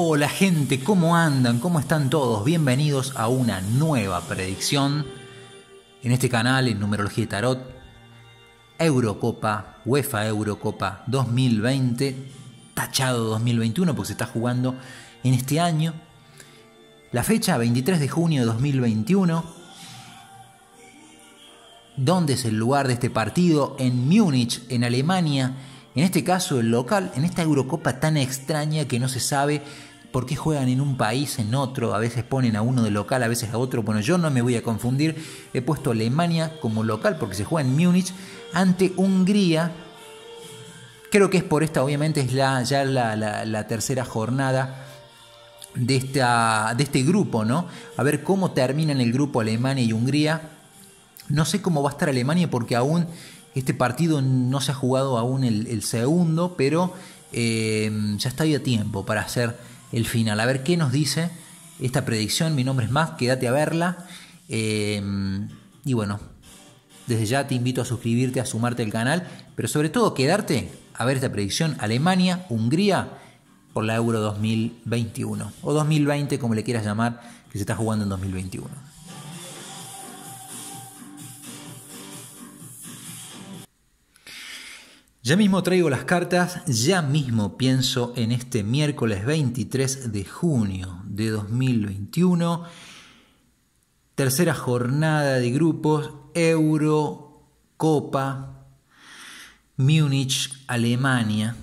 Hola gente, ¿cómo andan? ¿Cómo están todos? Bienvenidos a una nueva predicción en este canal en Numerología y Tarot. Eurocopa, UEFA Eurocopa 2020, tachado 2021 porque se está jugando en este año. La fecha 23 de junio de 2021. ¿Dónde es el lugar de este partido? En Múnich, en Alemania. En este caso el local, en esta Eurocopa tan extraña que no se sabe por qué juegan en un país, en otro, a veces ponen a uno de local, a veces a otro. Bueno, yo no me voy a confundir, he puesto Alemania como local porque se juega en Múnich ante Hungría. Creo que es por esta, obviamente, es la, ya la, tercera jornada de, esta, de este grupo, ¿no? A ver cómo terminan el grupo Alemania y Hungría. No sé cómo va a estar Alemania porque aún este partido no se ha jugado aún el, segundo, pero eh, ya está a tiempo para hacer el final. A ver qué nos dice esta predicción. Mi nombre es Más, quédate a verla. Eh, y bueno, desde ya te invito a suscribirte, a sumarte al canal, pero sobre todo quedarte a ver esta predicción. Alemania, Hungría por la Euro 2021 o 2020, como le quieras llamar, que se está jugando en 2021. Ya mismo traigo las cartas, ya mismo pienso en este miércoles 23 de junio de 2021, tercera jornada de grupos, Euro, Copa, Múnich, Alemania.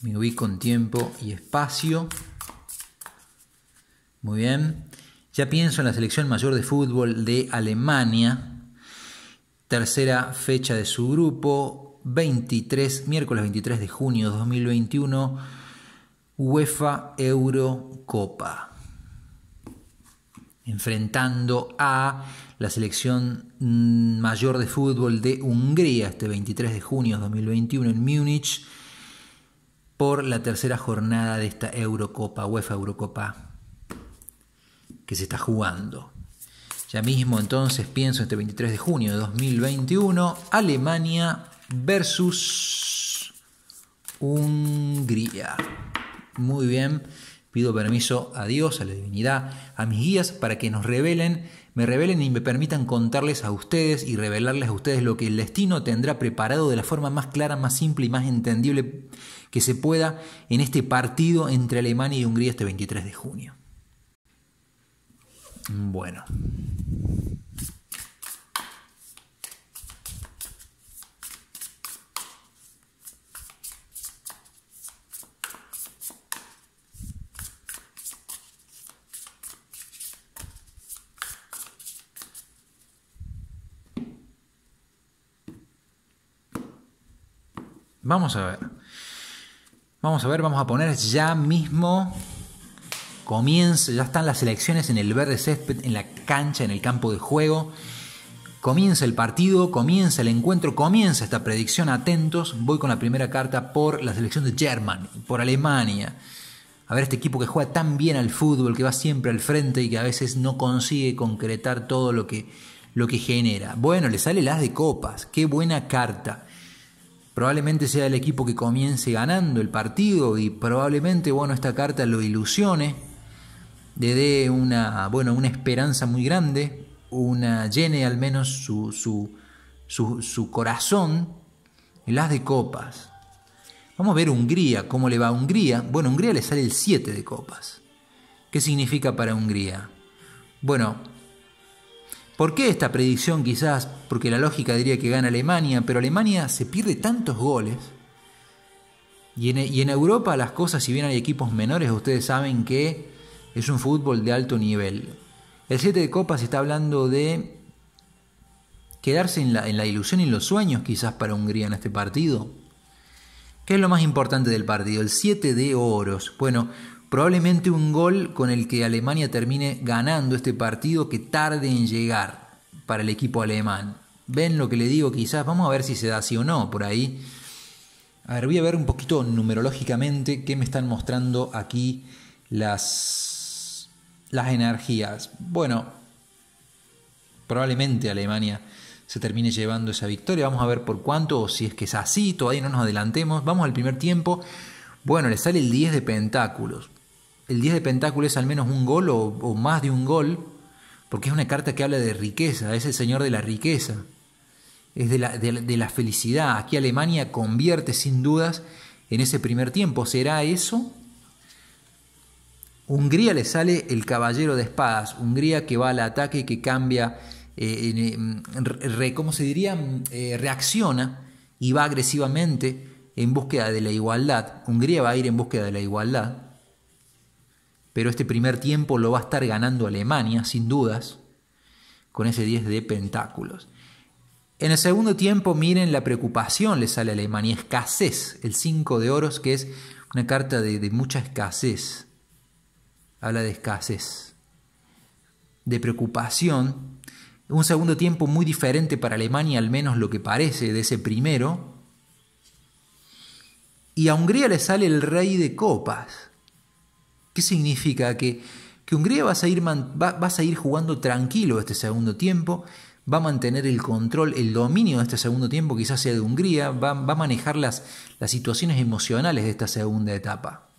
Me ubico en tiempo y espacio. Muy bien. Ya pienso en la selección mayor de fútbol de Alemania tercera fecha de su grupo, miércoles 23 de junio de 2021, UEFA Eurocopa, enfrentando a la selección mayor de fútbol de Hungría este 23 de junio de 2021 en Múnich por la tercera jornada de esta Eurocopa, UEFA Eurocopa que se está jugando. Ya mismo entonces pienso este 23 de junio de 2021, Alemania versus Hungría. Muy bien, pido permiso a Dios, a la divinidad, a mis guías para que nos revelen, me revelen y me permitan contarles a ustedes y revelarles a ustedes lo que el destino tendrá preparado de la forma más clara, más simple y más entendible que se pueda en este partido entre Alemania y Hungría este 23 de junio. Bueno. Vamos a ver. Vamos a ver, vamos a poner ya mismo Comienza, ya están las elecciones en el verde césped, en la cancha, en el campo de juego. Comienza el partido, comienza el encuentro, comienza esta predicción. Atentos, voy con la primera carta por la selección de Germany, por Alemania. A ver, este equipo que juega tan bien al fútbol, que va siempre al frente y que a veces no consigue concretar todo lo que, lo que genera. Bueno, le sale las de copas, qué buena carta. Probablemente sea el equipo que comience ganando el partido y probablemente, bueno, esta carta lo ilusione le dé una, bueno, una esperanza muy grande, una llene al menos su, su, su, corazón, el as de copas. Vamos a ver Hungría, cómo le va a Hungría. Bueno, a Hungría le sale el 7 de copas. ¿Qué significa para Hungría? Bueno, ¿por qué esta predicción quizás? Porque la lógica diría que gana Alemania, pero Alemania se pierde tantos goles. Y en, y en Europa las cosas, si bien hay equipos menores, ustedes saben que es un fútbol de alto nivel. El 7 de copas está hablando de quedarse en la, ilusión y en los sueños quizás para Hungría en este partido. ¿Qué es lo más importante del partido? El 7 de oros. Bueno, probablemente un gol con el que Alemania termine ganando este partido que tarde en llegar para el equipo alemán. ¿Ven lo que le digo? Quizás vamos a ver si se da así o no por ahí. A ver, voy a ver un poquito numerológicamente qué me están mostrando aquí las las energías. Bueno, probablemente Alemania se termine llevando esa victoria. Vamos a ver por cuánto o si es que es así, todavía no nos adelantemos. Vamos al primer tiempo. Bueno, le sale el 10 de pentáculos. El 10 de pentáculos es al menos un gol o, más de un gol, porque es una carta que habla de riqueza, es el señor de la riqueza, es de la, de la felicidad. Aquí Alemania convierte sin dudas en ese primer tiempo. ¿Será eso Hungría le sale el caballero de espadas, Hungría que va al ataque, que cambia, eh, em, ¿cómo se diría? Mm, eh, reacciona y va agresivamente en búsqueda de la igualdad. Hungría va a ir en búsqueda de la igualdad, pero este primer tiempo lo va a estar ganando Alemania, sin dudas, con ese 10 de pentáculos. En el segundo tiempo, miren, la preocupación le sale a Alemania, escasez, el 5 de oros, que es una carta de mucha escasez habla de escasez, de preocupación. Un segundo tiempo muy diferente para Alemania, al menos lo que parece de ese primero. Y a Hungría le sale el rey de copas. ¿Qué significa? Que, Hungría va a, seguir, a jugando tranquilo este segundo tiempo, va a mantener el control, el dominio de este segundo tiempo, quizás sea de Hungría, va, a manejar las situaciones emocionales de esta segunda etapa.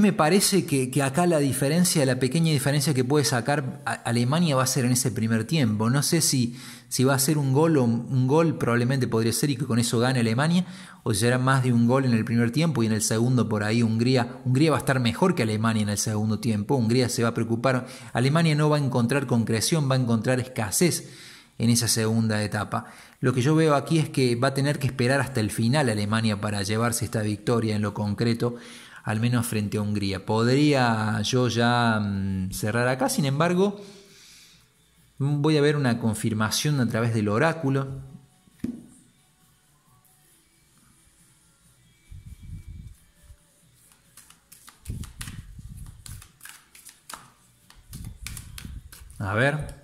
me parece que, acá la diferencia, la pequeña diferencia que puede sacar Alemania va a ser en ese primer tiempo. No sé si, si va a ser un gol o un gol, probablemente podría ser y que con eso gane Alemania, o será más de un gol en el primer tiempo y en el segundo por ahí Hungría. Hungría va a estar mejor que Alemania en el segundo tiempo. Hungría se va a preocupar. Alemania no va a encontrar concreción, va a encontrar escasez en esa segunda etapa. Lo que yo veo aquí es que va a tener que esperar hasta el final Alemania para llevarse esta victoria en lo concreto al menos frente a Hungría. Podría yo ya mm, cerrar acá, sin embargo, voy a ver una confirmación a través del oráculo. A ver.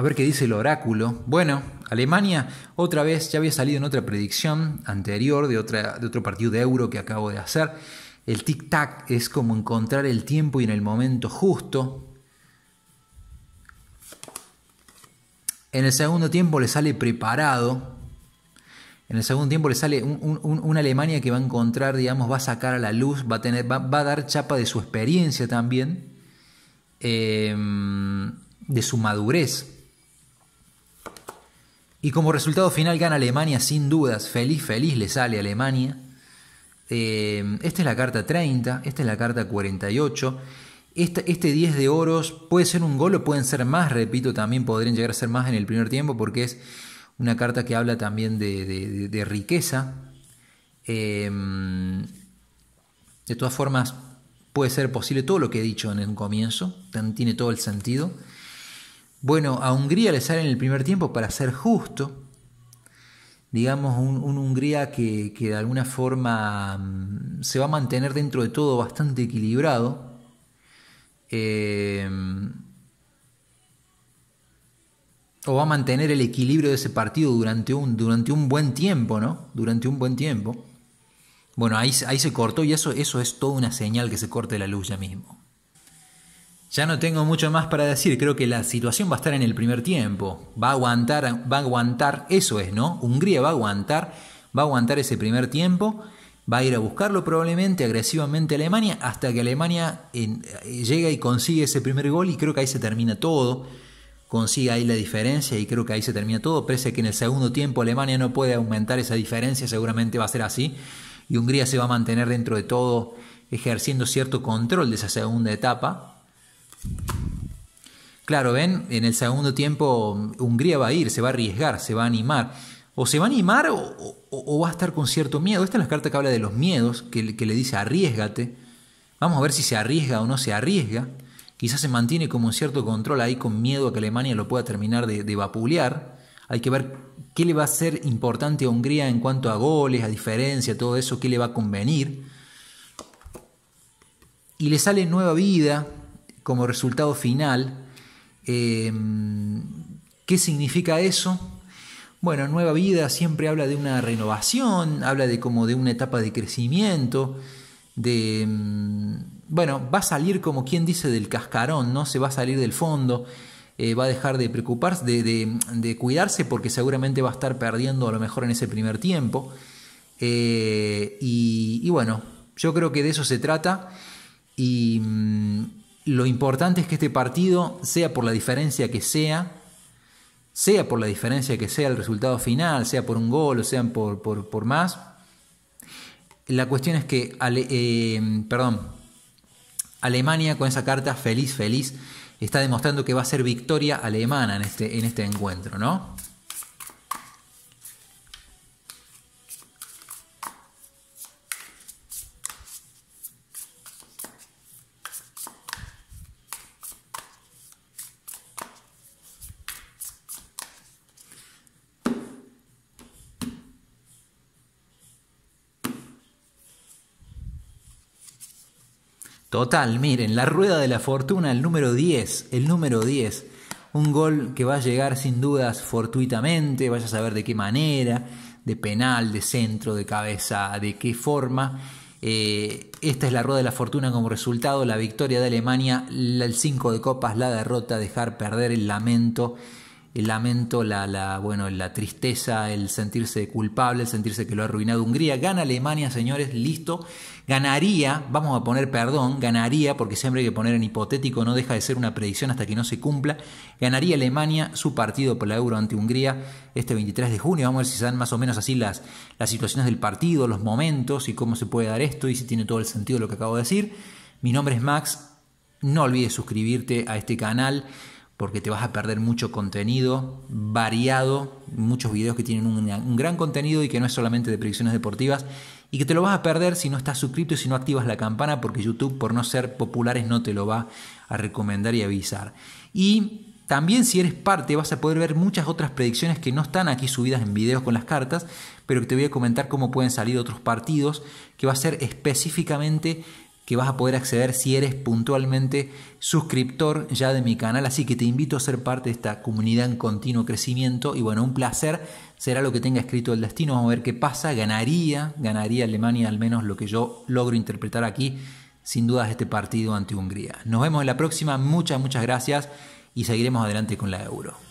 A ver qué dice el oráculo. Bueno, Alemania otra vez ya había salido en otra predicción anterior de, otro partido de euro que acabo de hacer. El tic-tac es como encontrar el tiempo y en el momento justo. En el segundo tiempo le sale preparado. En el segundo tiempo le sale una Alemania que va a encontrar, digamos, va a sacar a la luz, va a, dar chapa de su experiencia también, eh, de su madurez. Y como resultado final gana Alemania sin dudas, feliz, feliz le sale a Alemania. Eh, esta es la carta 30, esta es la carta 48. Este, 10 de oros puede ser un gol o pueden ser más, repito, también podrían llegar a ser más en el primer tiempo porque es una carta que habla también de, riqueza. Eh, de todas formas, puede ser posible todo lo que he dicho en el comienzo, tiene todo el sentido. Bueno, a Hungría le sale en el primer tiempo para ser justo. Digamos, un, Hungría que, de alguna forma mm, se va a mantener dentro de todo bastante equilibrado. Eh, o va a mantener el equilibrio de ese partido durante un, durante un buen tiempo, ¿no? Durante un buen tiempo. Bueno, ahí, ahí se cortó y eso, eso es toda una señal que se corte la luz ya mismo. Ya no tengo mucho más para decir, creo que la situación va a estar en el primer tiempo. Va a aguantar, va a aguantar, eso es, ¿no? Hungría va a aguantar, va a aguantar ese primer tiempo, va a ir a buscarlo probablemente agresivamente a Alemania hasta que Alemania eh, llega y consigue ese primer gol y creo que ahí se termina todo. Consigue ahí la diferencia y creo que ahí se termina todo, Parece que en el segundo tiempo Alemania no puede aumentar esa diferencia, seguramente va a ser así y Hungría se va a mantener dentro de todo ejerciendo cierto control de esa segunda etapa Claro, ven, en el segundo tiempo Hungría va a ir, se va a arriesgar, se va a animar. O se va a animar o, va a estar con cierto miedo. Esta es la carta que habla de los miedos, que, le dice arriesgate. Vamos a ver si se arriesga o no se arriesga. Quizás se mantiene como un cierto control ahí con miedo a que Alemania lo pueda terminar de, vapulear. Hay que ver qué le va a ser importante a Hungría en cuanto a goles, a diferencia, todo eso, qué le va a convenir. Y le sale nueva vida, como resultado final. Eh, ¿Qué significa eso? Bueno, Nueva Vida siempre habla de una renovación, habla de como de una etapa de crecimiento, de... Mm, bueno, va a salir como quien dice del cascarón, ¿no? Se va a salir del fondo, eh, va a dejar de preocuparse, de, cuidarse porque seguramente va a estar perdiendo a lo mejor en ese primer tiempo. Eh, y, y bueno, yo creo que de eso se trata. Y, mm, lo importante es que este partido, sea por la diferencia que sea, sea por la diferencia que sea el resultado final, sea por un gol o sea por, por, más, la cuestión es que, eh, perdón, Alemania con esa carta feliz, feliz, está demostrando que va a ser victoria alemana en este, en este encuentro, ¿no? Total, miren, la rueda de la fortuna, el número 10, el número 10. Un gol que va a llegar sin dudas fortuitamente, vaya a saber de qué manera, de penal, de centro, de cabeza, de qué forma. Eh, esta es la rueda de la fortuna como resultado, la victoria de Alemania, el 5 de copas, la derrota, dejar perder el lamento el lamento, la, bueno, la tristeza, el sentirse culpable, el sentirse que lo ha arruinado Hungría. Gana Alemania, señores, listo. Ganaría, vamos a poner perdón, ganaría, porque siempre hay que poner en hipotético, no deja de ser una predicción hasta que no se cumpla. Ganaría Alemania su partido por la Euro ante Hungría este 23 de junio. Vamos a ver si se dan más o menos así las, las situaciones del partido, los momentos y cómo se puede dar esto y si tiene todo el sentido lo que acabo de decir. Mi nombre es Max, no olvides suscribirte a este canal porque te vas a perder mucho contenido variado, muchos videos que tienen un, gran contenido y que no es solamente de predicciones deportivas, y que te lo vas a perder si no estás suscrito y si no activas la campana, porque YouTube, por no ser populares, no te lo va a recomendar y avisar. Y también si eres parte vas a poder ver muchas otras predicciones que no están aquí subidas en videos con las cartas, pero que te voy a comentar cómo pueden salir otros partidos, que va a ser específicamente que vas a poder acceder si eres puntualmente suscriptor ya de mi canal. Así que te invito a ser parte de esta comunidad en continuo crecimiento. Y bueno, un placer será lo que tenga escrito el destino. Vamos a ver qué pasa. Ganaría, ganaría Alemania al menos lo que yo logro interpretar aquí. Sin dudas este partido ante Hungría. Nos vemos en la próxima. Muchas, muchas gracias y seguiremos adelante con la euro.